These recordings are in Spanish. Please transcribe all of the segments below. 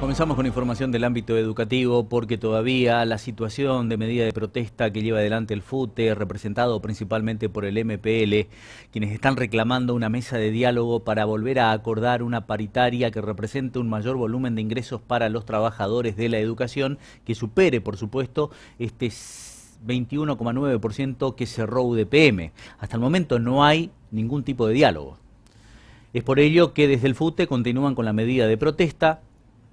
Comenzamos con información del ámbito educativo porque todavía la situación de medida de protesta que lleva adelante el FUTE, representado principalmente por el MPL, quienes están reclamando una mesa de diálogo para volver a acordar una paritaria que represente un mayor volumen de ingresos para los trabajadores de la educación, que supere, por supuesto, este 21,9% que cerró UDPM. Hasta el momento no hay ningún tipo de diálogo. Es por ello que desde el FUTE continúan con la medida de protesta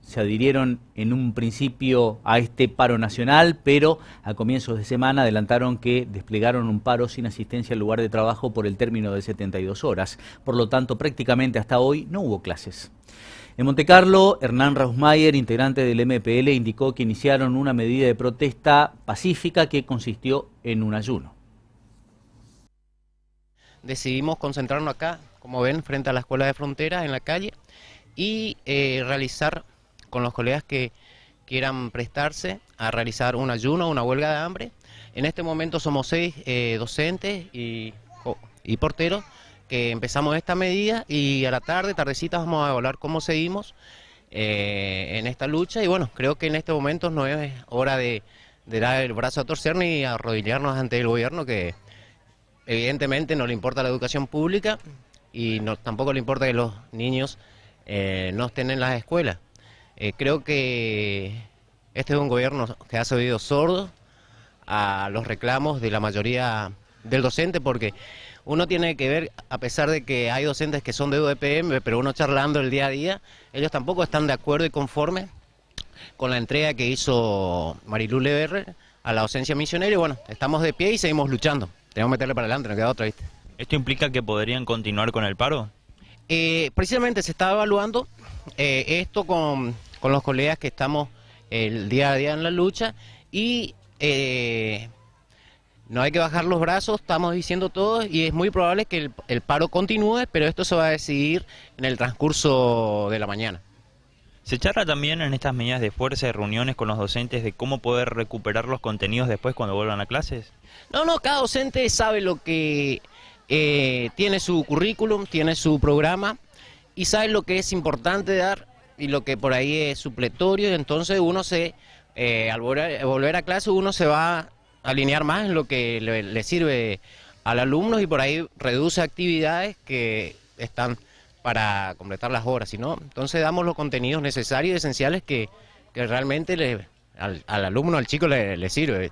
se adhirieron en un principio a este paro nacional, pero a comienzos de semana adelantaron que desplegaron un paro sin asistencia al lugar de trabajo por el término de 72 horas. Por lo tanto, prácticamente hasta hoy no hubo clases. En Montecarlo, Hernán Rausmayer, integrante del MPL, indicó que iniciaron una medida de protesta pacífica que consistió en un ayuno. Decidimos concentrarnos acá, como ven, frente a la Escuela de frontera, en la calle, y eh, realizar con los colegas que quieran prestarse a realizar un ayuno, una huelga de hambre. En este momento somos seis eh, docentes y, y porteros que empezamos esta medida y a la tarde, tardecita, vamos a evaluar cómo seguimos eh, en esta lucha. Y bueno, creo que en este momento no es hora de, dar el brazo a torcer ni arrodillarnos ante el gobierno que evidentemente no le importa la educación pública y no, tampoco le importa que los niños eh, no estén en las escuelas. Eh, creo que este es un gobierno que ha sido sordo a los reclamos de la mayoría del docente, porque uno tiene que ver, a pesar de que hay docentes que son de UDPM, pero uno charlando el día a día, ellos tampoco están de acuerdo y conforme con la entrega que hizo Marilu Leverre a la docencia misionera. Y bueno, estamos de pie y seguimos luchando. Tenemos que meterle para adelante, nos queda otra, vista. ¿Esto implica que podrían continuar con el paro? Eh, precisamente se está evaluando eh, esto con con los colegas que estamos eh, el día a día en la lucha y eh, no hay que bajar los brazos, estamos diciendo todos y es muy probable que el, paro continúe, pero esto se va a decidir en el transcurso de la mañana. Se charla también en estas medidas de fuerza, de reuniones con los docentes, de cómo poder recuperar los contenidos después cuando vuelvan a clases. No, no, cada docente sabe lo que eh, tiene su currículum, tiene su programa y sabe lo que es importante dar y lo que por ahí es supletorio, entonces uno se, eh, al volver, a clase, uno se va a alinear más en lo que le, sirve al alumno y por ahí reduce actividades que están para completar las horas, sino entonces damos los contenidos necesarios y esenciales que, realmente le, al, al, alumno, al chico le sirve.